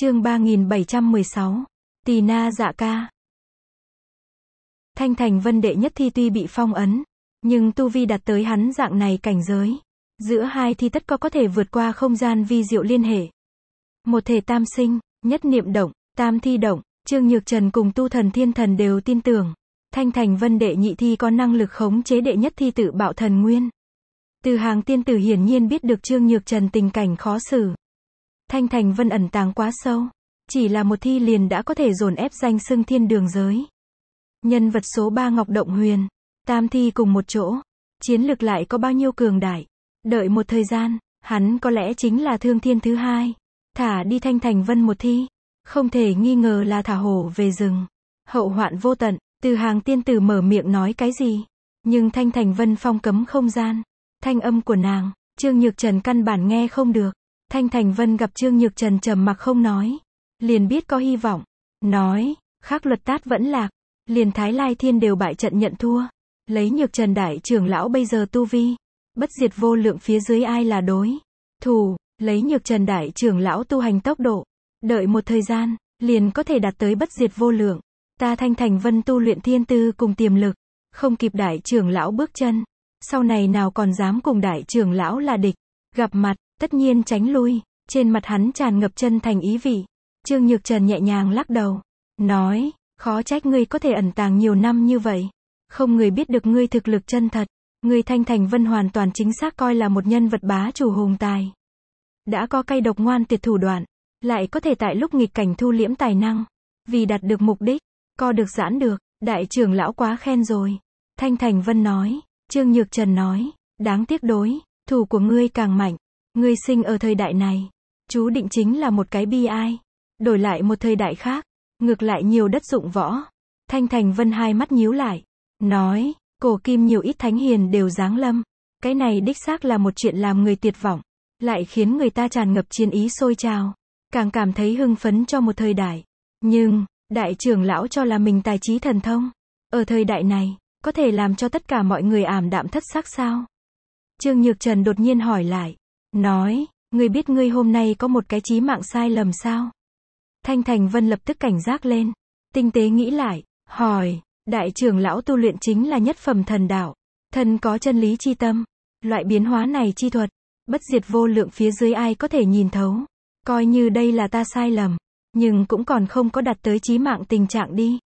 Chương 3716. Tỳ Na Dạ Ca. Thanh Thành Vân đệ nhất thi tuy bị phong ấn, nhưng tu vi đạt tới hắn dạng này cảnh giới, giữa hai thi tất có có thể vượt qua không gian vi diệu liên hệ. Một thể tam sinh, nhất niệm động, tam thi động, Trương Nhược Trần cùng tu thần thiên thần đều tin tưởng. Thanh Thành Vân đệ nhị thi có năng lực khống chế đệ nhất thi tự bạo thần nguyên. Từ hàng tiên tử hiển nhiên biết được Trương Nhược Trần tình cảnh khó xử, Thanh Thành Vân ẩn tàng quá sâu. Chỉ là một thi liền đã có thể dồn ép danh xưng thiên đường giới. Nhân vật số 3 Ngọc Động Huyền. Tam thi cùng một chỗ. Chiến lực lại có bao nhiêu cường đại. Đợi một thời gian, hắn có lẽ chính là thương thiên thứ hai. Thả đi Thanh Thành Vân một thi. Không thể nghi ngờ là thả hổ về rừng. Hậu hoạn vô tận, từ hàng tiên tử mở miệng nói cái gì. Nhưng Thanh Thành Vân phong cấm không gian. Thanh âm của nàng, Trương Nhược Trần căn bản nghe không được. Thanh Thành Vân gặp Trương Nhược Trần trầm mặc không nói, liền biết có hy vọng, nói, khắc luật tát vẫn lạc, liền Thái Lai Thiên đều bại trận nhận thua, lấy Nhược Trần đại trưởng lão bây giờ tu vi, bất diệt vô lượng phía dưới ai là đối, thù, lấy Nhược Trần đại trưởng lão tu hành tốc độ, đợi một thời gian, liền có thể đạt tới bất diệt vô lượng, ta Thanh Thành Vân tu luyện thiên tư cùng tiềm lực, không kịp đại trưởng lão bước chân, sau này nào còn dám cùng đại trưởng lão là địch, gặp mặt tất nhiên tránh lui, trên mặt hắn tràn ngập chân thành ý vị. Trương Nhược Trần nhẹ nhàng lắc đầu, nói, khó trách ngươi có thể ẩn tàng nhiều năm như vậy. Không người biết được ngươi thực lực chân thật, ngươi Thanh Thành Vân hoàn toàn chính xác coi là một nhân vật bá chủ hùng tài. Đã có cây độc ngoan tuyệt thủ đoạn, lại có thể tại lúc nghịch cảnh thu liễm tài năng, vì đạt được mục đích, co được giãn được, đại trưởng lão quá khen rồi. Thanh Thành Vân nói, Trương Nhược Trần nói, đáng tiếc đối, thủ của ngươi càng mạnh, Ngươi sinh ở thời đại này, chú định chính là một cái bi ai. Đổi lại một thời đại khác, ngược lại nhiều đất dụng võ. Thanh Thành Vân hai mắt nhíu lại, nói, cổ kim nhiều ít thánh hiền đều giáng lâm. Cái này đích xác là một chuyện làm người tuyệt vọng, lại khiến người ta tràn ngập chiến ý sôi trào, càng cảm thấy hưng phấn cho một thời đại. Nhưng, đại trưởng lão cho là mình tài trí thần thông. Ở thời đại này, có thể làm cho tất cả mọi người ảm đạm thất sắc sao? Trương Nhược Trần đột nhiên hỏi lại, Nói, ngươi biết ngươi hôm nay có một cái chí mạng sai lầm sao? Thanh Thành Vân lập tức cảnh giác lên. Tinh tế nghĩ lại, hỏi, đại trưởng lão tu luyện chính là nhất phẩm thần đạo. Thần có chân lý chi tâm. Loại biến hóa này chi thuật, bất diệt vô lượng phía dưới ai có thể nhìn thấu. Coi như đây là ta sai lầm, nhưng cũng còn không có đặt tới chí mạng tình trạng đi.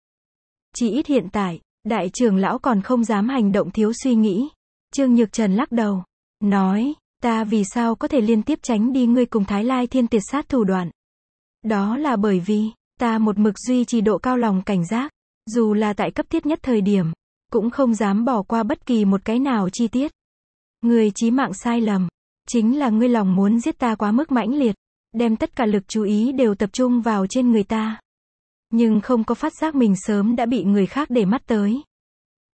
Chỉ ít hiện tại, đại trưởng lão còn không dám hành động thiếu suy nghĩ. Trương Nhược Trần lắc đầu, nói, Ta vì sao có thể liên tiếp tránh đi ngươi cùng Thái Lai Thiên Tiệt sát thủ đoạn? Đó là bởi vì, ta một mực duy trì độ cao lòng cảnh giác, dù là tại cấp thiết nhất thời điểm, cũng không dám bỏ qua bất kỳ một cái nào chi tiết. Người chí mạng sai lầm, chính là ngươi lòng muốn giết ta quá mức mãnh liệt, đem tất cả lực chú ý đều tập trung vào trên người ta. Nhưng không có phát giác mình sớm đã bị người khác để mắt tới.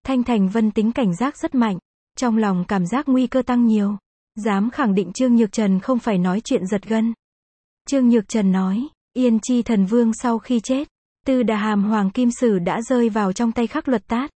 Thanh Thành Vân tính cảnh giác rất mạnh, trong lòng cảm giác nguy cơ tăng nhiều. Dám khẳng định Trương Nhược Trần không phải nói chuyện giật gân. Trương Nhược Trần nói, Yên Chi Thần Vương sau khi chết, Tư Đà Hàm Hoàng Kim Sử đã rơi vào trong tay khắc luật tát.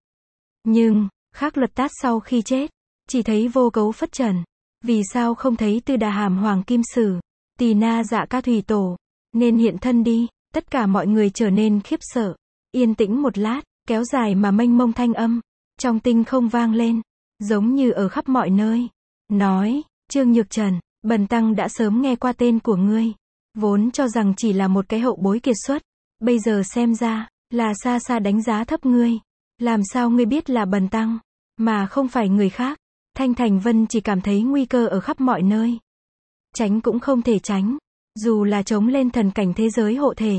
Nhưng, khắc luật tát sau khi chết, chỉ thấy vô cấu phất trần. Vì sao không thấy Tư Đà Hàm Hoàng Kim Sử, tì Na Dạ Ca Thủy Tổ, nên hiện thân đi, tất cả mọi người trở nên khiếp sợ. Yên tĩnh một lát, kéo dài mà mênh mông thanh âm, trong tinh không vang lên, giống như ở khắp mọi nơi. Nói, Trương Nhược Trần, Bần Tăng đã sớm nghe qua tên của ngươi. Vốn cho rằng chỉ là một cái hậu bối kiệt xuất. Bây giờ xem ra, là xa xa đánh giá thấp ngươi. Làm sao ngươi biết là Bần Tăng, mà không phải người khác. Thanh Thành Vân chỉ cảm thấy nguy cơ ở khắp mọi nơi. Tránh cũng không thể tránh. Dù là chống lên thần cảnh thế giới hộ thể,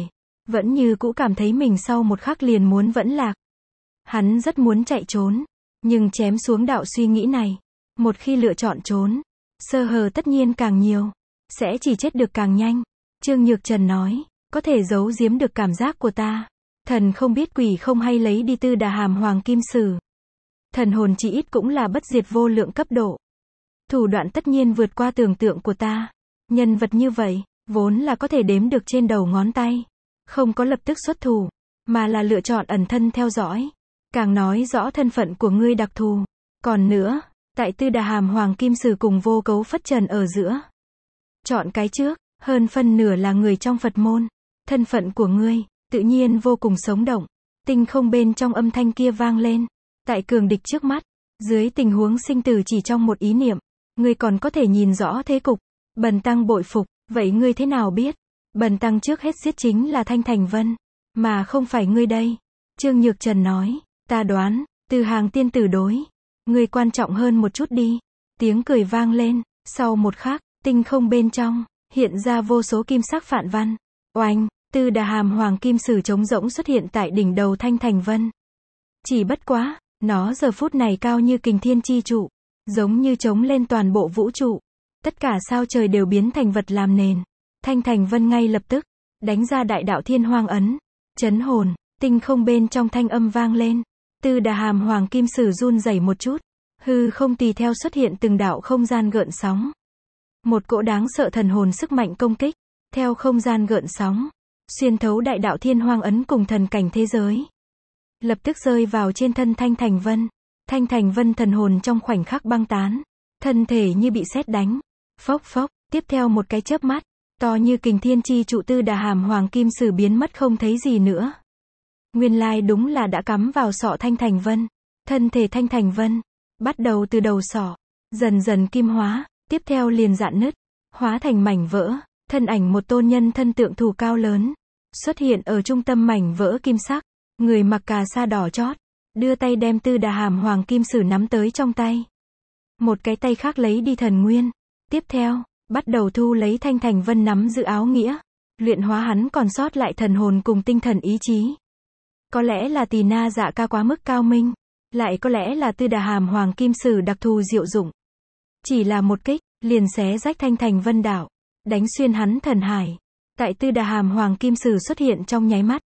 vẫn như cũ cảm thấy mình sau một khắc liền muốn vẫn lạc. Hắn rất muốn chạy trốn, nhưng chém xuống đạo suy nghĩ này. Một khi lựa chọn trốn, Sơ hờ tất nhiên càng nhiều, sẽ chỉ chết được càng nhanh. Trương Nhược Trần nói, có thể giấu giếm được cảm giác của ta. Thần không biết quỷ không hay lấy đi tư đà hàm hoàng kim sử. Thần hồn chỉ ít cũng là bất diệt vô lượng cấp độ. Thủ đoạn tất nhiên vượt qua tưởng tượng của ta. Nhân vật như vậy, vốn là có thể đếm được trên đầu ngón tay. Không có lập tức xuất thủ, mà là lựa chọn ẩn thân theo dõi. Càng nói rõ thân phận của ngươi đặc thù. Còn nữa, Tại tư đà hàm hoàng kim sử cùng vô cấu phất trần ở giữa. Chọn cái trước, hơn phân nửa là người trong Phật môn. Thân phận của ngươi, tự nhiên vô cùng sống động. Tinh không bên trong âm thanh kia vang lên. Tại cường địch trước mắt, dưới tình huống sinh tử chỉ trong một ý niệm, ngươi còn có thể nhìn rõ thế cục. Bần tăng bội phục, vậy ngươi thế nào biết? Bần tăng trước hết giết chính là Thanh Thành Vân, mà không phải ngươi đây. Trương Nhược Trần nói, ta đoán, từ hàng tiên tử đối. Người quan trọng hơn một chút đi. Tiếng cười vang lên, sau một khắc, tinh không bên trong, hiện ra vô số kim sắc phản văn. Oanh, từ đà hàm hoàng kim sử trống rỗng xuất hiện tại đỉnh đầu thanh thành vân. Chỉ bất quá, nó giờ phút này cao như kình thiên chi trụ, giống như trống lên toàn bộ vũ trụ. Tất cả sao trời đều biến thành vật làm nền. Thanh thành vân ngay lập tức, đánh ra đại đạo thiên hoang ấn. Chấn hồn, tinh không bên trong thanh âm vang lên. Từ đà hàm hoàng kim sử run rẩy một chút. Hư không tì theo xuất hiện từng đạo không gian gợn sóng. Một cỗ đáng sợ thần hồn sức mạnh công kích. Theo không gian gợn sóng. Xuyên thấu đại đạo thiên hoang ấn cùng thần cảnh thế giới. Lập tức rơi vào trên thân Thanh Thành Vân. Thanh Thành Vân thần hồn trong khoảnh khắc băng tán. Thân thể như bị xét đánh. Phốc phốc, tiếp theo một cái chớp mắt. To như kình thiên chi trụ tư đà hàm hoàng kim sử biến mất không thấy gì nữa. Nguyên lai like đúng là đã cắm vào sọ Thanh Thành Vân. Thân thể Thanh Thành Vân, bắt đầu từ đầu sọ, dần dần kim hóa, tiếp theo liền dạn nứt, hóa thành mảnh vỡ, thân ảnh một tôn nhân thân tượng thù cao lớn, xuất hiện ở trung tâm mảnh vỡ kim sắc, người mặc cà sa đỏ chót, đưa tay đem tư đà hàm hoàng kim sử nắm tới trong tay. Một cái tay khác lấy đi thần nguyên, tiếp theo, bắt đầu thu lấy thanh thành vân nắm giữ áo nghĩa, luyện hóa hắn còn sót lại thần hồn cùng tinh thần ý chí. Có lẽ là tỳ na dạ ca quá mức cao minh. Lại có lẽ là tư đà hàm hoàng kim sử đặc thù diệu dụng. Chỉ là một kích, liền xé rách thanh thành vân đảo. Đánh xuyên hắn thần hải. Tại tư đà hàm hoàng kim sử xuất hiện trong nháy mắt.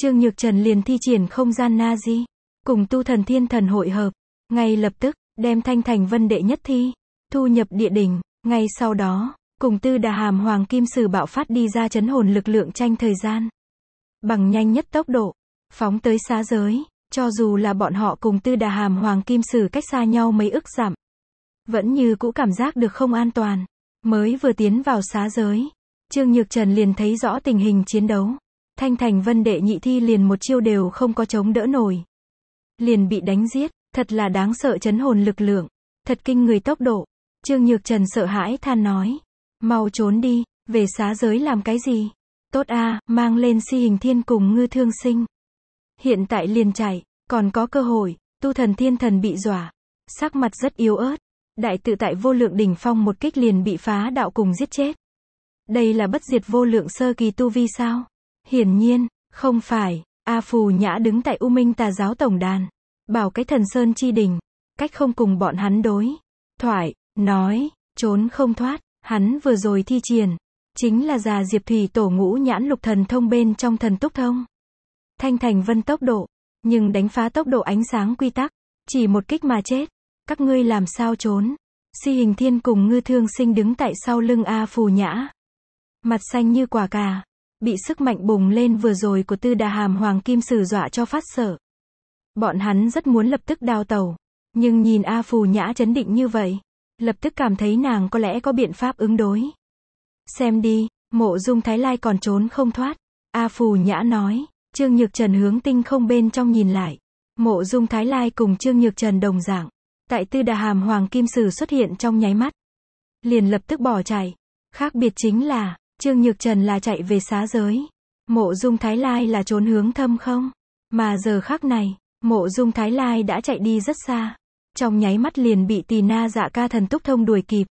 Trương Nhược Trần liền thi triển không gian na di. Cùng tu thần thiên thần hội hợp. Ngay lập tức, đem thanh thành vân đệ nhất thi. Thu nhập địa đỉnh. Ngay sau đó, cùng tư đà hàm hoàng kim sử bạo phát đi ra chấn hồn lực lượng tranh thời gian. Bằng nhanh nhất tốc độ, Phóng tới xá giới, cho dù là bọn họ cùng tư đà hàm hoàng kim sử cách xa nhau mấy ức giảm. Vẫn như cũ cảm giác được không an toàn. Mới vừa tiến vào xá giới, Trương Nhược Trần liền thấy rõ tình hình chiến đấu. Thanh Thành Vân đệ nhị thi liền một chiêu đều không có chống đỡ nổi. Liền bị đánh giết, thật là đáng sợ chấn hồn lực lượng, thật kinh người tốc độ. Trương Nhược Trần sợ hãi than nói, mau trốn đi, về xá giới làm cái gì? Tốt a, mang lên si hình thiên cùng ngư thương sinh. Hiện tại liền chạy, còn có cơ hội, tu thần thiên thần bị dọa. Sắc mặt rất yếu ớt. Đại tự tại vô lượng đỉnh phong một kích liền bị phá đạo cùng giết chết. Đây là bất diệt vô lượng sơ kỳ tu vi sao? Hiển nhiên, không phải, A Phù Nhã đứng tại U Minh tà giáo tổng đàn. Bảo cái thần sơn chi đỉnh cách không cùng bọn hắn đối. Thoại, nói, trốn không thoát, hắn vừa rồi thi triển. Chính là già Diệp Thủy tổ ngũ nhãn lục thần thông bên trong thần túc thông. Thanh Thành Vân tốc độ, nhưng đánh phá tốc độ ánh sáng quy tắc, chỉ một kích mà chết. Các ngươi làm sao trốn? Si Hình Thiên cùng Ngư Thương Sinh đứng tại sau lưng A Phù Nhã. Mặt xanh như quả cà, bị sức mạnh bùng lên vừa rồi của Tư Đà Hàm Hoàng Kim Sử dọa cho phát sợ. Bọn hắn rất muốn lập tức đào tàu, nhưng nhìn A Phù Nhã chấn định như vậy, lập tức cảm thấy nàng có lẽ có biện pháp ứng đối. Xem đi, mộ dung Thái Lai còn trốn không thoát, A Phù Nhã nói. Trương Nhược Trần hướng tinh không bên trong nhìn lại. Mộ dung Thái Lai cùng Trương Nhược Trần đồng dạng. Tại tư đà hàm Hoàng Kim Sử xuất hiện trong nháy mắt. Liền lập tức bỏ chạy. Khác biệt chính là, Trương Nhược Trần là chạy về xá giới. Mộ dung Thái Lai là trốn hướng thâm không. Mà giờ khác này, mộ dung Thái Lai đã chạy đi rất xa. Trong nháy mắt liền bị tì na dạ ca thần túc thông đuổi kịp.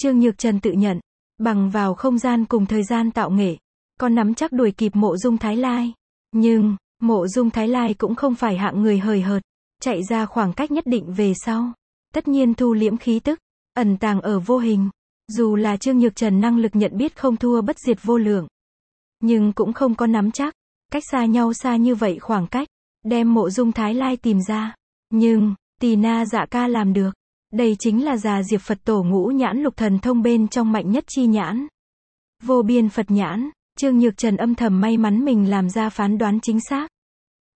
Trương Nhược Trần tự nhận, bằng vào không gian cùng thời gian tạo nghệ, còn nắm chắc đuổi kịp mộ dung Thái Lai. Nhưng, mộ dung Thái Lai cũng không phải hạng người hời hợt, chạy ra khoảng cách nhất định về sau. Tất nhiên thu liễm khí tức, ẩn tàng ở vô hình. Dù là Trương Nhược Trần năng lực nhận biết không thua bất diệt vô lượng. Nhưng cũng không có nắm chắc. Cách xa nhau xa như vậy khoảng cách. Đem mộ dung Thái Lai tìm ra. Nhưng, tì na dạ ca làm được. Đây chính là già diệp Phật tổ ngũ nhãn lục thần thông bên trong mạnh nhất chi nhãn. Vô biên Phật nhãn. Trương Nhược Trần âm thầm may mắn mình làm ra phán đoán chính xác.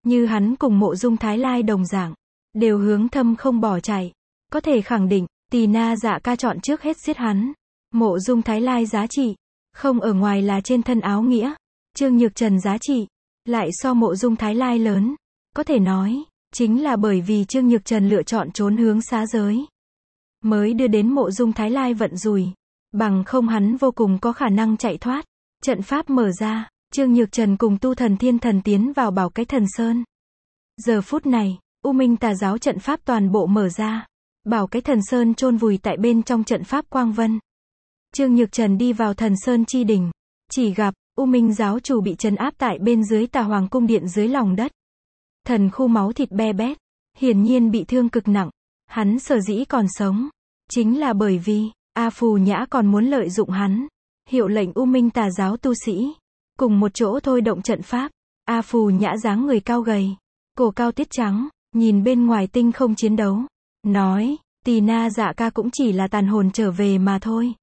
Như hắn cùng mộ dung thái lai đồng dạng đều hướng thâm không bỏ chạy. Có thể khẳng định, Tì na dạ ca chọn trước hết giết hắn. Mộ dung thái lai giá trị, không ở ngoài là trên thân áo nghĩa. Trương Nhược Trần giá trị, lại so mộ dung thái lai lớn. Có thể nói, chính là bởi vì Trương Nhược Trần lựa chọn trốn hướng xá giới. Mới đưa đến mộ dung thái lai vận rùi. Bằng không hắn vô cùng có khả năng chạy thoát. Trận pháp mở ra, Trương Nhược Trần cùng tu thần thiên thần tiến vào bảo cái thần sơn. Giờ phút này, U Minh tà giáo trận pháp toàn bộ mở ra. Bảo cái thần sơn chôn vùi tại bên trong trận pháp quang vân. Trương Nhược Trần đi vào thần sơn chi đỉnh. Chỉ gặp, U Minh giáo chủ bị trấn áp tại bên dưới tà hoàng cung điện dưới lòng đất. Thần khu máu thịt be bét. Hiển nhiên bị thương cực nặng. Hắn sở dĩ còn sống. Chính là bởi vì, A Phù Nhã còn muốn lợi dụng hắn hiệu lệnh U Minh tà giáo tu sĩ. Cùng một chỗ thôi động trận pháp. A Phù nhã dáng người cao gầy. Cổ cao tiết trắng. Nhìn bên ngoài tinh không chiến đấu. Nói, tì na dạ ca cũng chỉ là tàn hồn trở về mà thôi.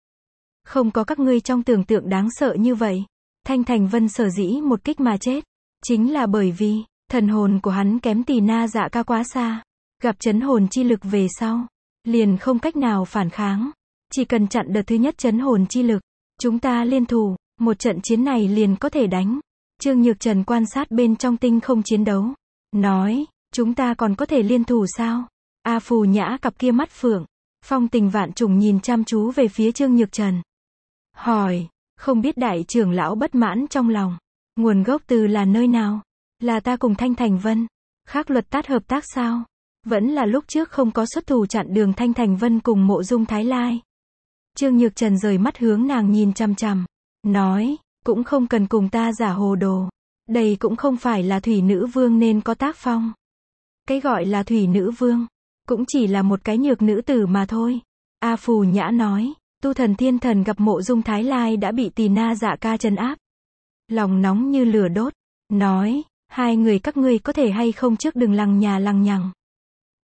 Không có các ngươi trong tưởng tượng đáng sợ như vậy. Thanh Thành Vân sở dĩ một kích mà chết. Chính là bởi vì, thần hồn của hắn kém tì na dạ ca quá xa. Gặp chấn hồn chi lực về sau. Liền không cách nào phản kháng. Chỉ cần chặn đợt thứ nhất chấn hồn chi lực. Chúng ta liên thủ, một trận chiến này liền có thể đánh. Trương Nhược Trần quan sát bên trong tinh không chiến đấu. Nói, chúng ta còn có thể liên thủ sao? A phù nhã cặp kia mắt phượng. Phong tình vạn trùng nhìn chăm chú về phía Trương Nhược Trần. Hỏi, không biết đại trưởng lão bất mãn trong lòng. Nguồn gốc từ là nơi nào? Là ta cùng Thanh Thành Vân. Khác luật tát hợp tác sao? Vẫn là lúc trước không có xuất thủ chặn đường Thanh Thành Vân cùng mộ dung Thái Lai. Trương Nhược Trần rời mắt hướng nàng nhìn chăm chăm. Nói, cũng không cần cùng ta giả hồ đồ. Đây cũng không phải là thủy nữ vương nên có tác phong. Cái gọi là thủy nữ vương, cũng chỉ là một cái nhược nữ tử mà thôi. A Phù Nhã nói, tu thần thiên thần gặp mộ dung thái lai đã bị tì na dạ ca chân áp. Lòng nóng như lửa đốt, nói, hai người các ngươi có thể hay không trước đừng lằng nhà lằng nhằng.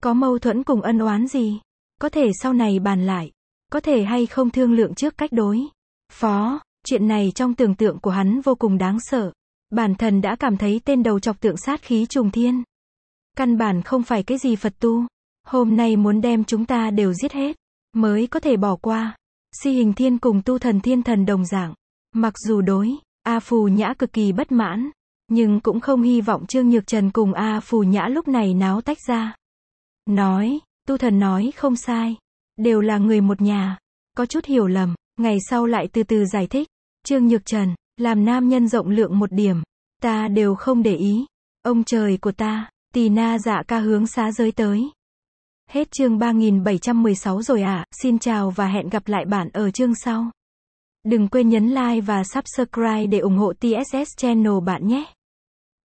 Có mâu thuẫn cùng ân oán gì, có thể sau này bàn lại có thể hay không thương lượng trước cách đối. Phó, chuyện này trong tưởng tượng của hắn vô cùng đáng sợ. Bản thân đã cảm thấy tên đầu chọc tượng sát khí trùng thiên. Căn bản không phải cái gì Phật tu. Hôm nay muốn đem chúng ta đều giết hết, mới có thể bỏ qua. Si hình thiên cùng tu thần thiên thần đồng dạng. Mặc dù đối, A Phù Nhã cực kỳ bất mãn, nhưng cũng không hy vọng Trương Nhược Trần cùng A Phù Nhã lúc này náo tách ra. Nói, tu thần nói không sai, đều là người một nhà. Có chút hiểu lầm, ngày sau lại từ từ giải thích. Trương Nhược Trần, làm nam nhân rộng lượng một điểm, ta đều không để ý. Ông trời của ta, tì na dạ ca hướng xá giới tới. Hết chương 3716 rồi ạ, à. xin chào và hẹn gặp lại bạn ở chương sau. Đừng quên nhấn like và subscribe để ủng hộ TSS Channel bạn nhé.